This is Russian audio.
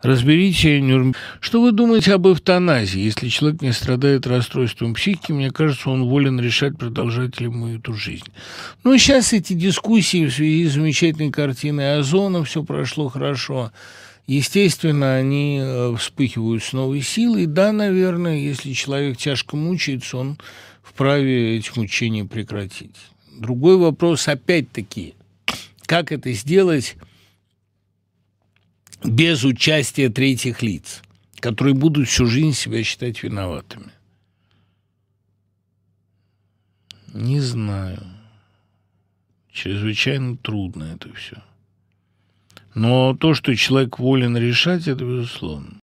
Разберите, Нюрнберг, что вы думаете об эвтаназии? Если человек не страдает расстройством психики, мне кажется, он волен решать, продолжать ли ему эту жизнь. Но ну, сейчас эти дискуссии в связи с замечательной картиной Озона «Все прошло хорошо», естественно, они э, вспыхивают с новой силой. Да, наверное, если человек тяжко мучается, он вправе эти мучения прекратить. Другой вопрос опять-таки, как это сделать – без участия третьих лиц, которые будут всю жизнь себя считать виноватыми? Не знаю. Чрезвычайно трудно это все. Но то, что человек волен решать, это безусловно.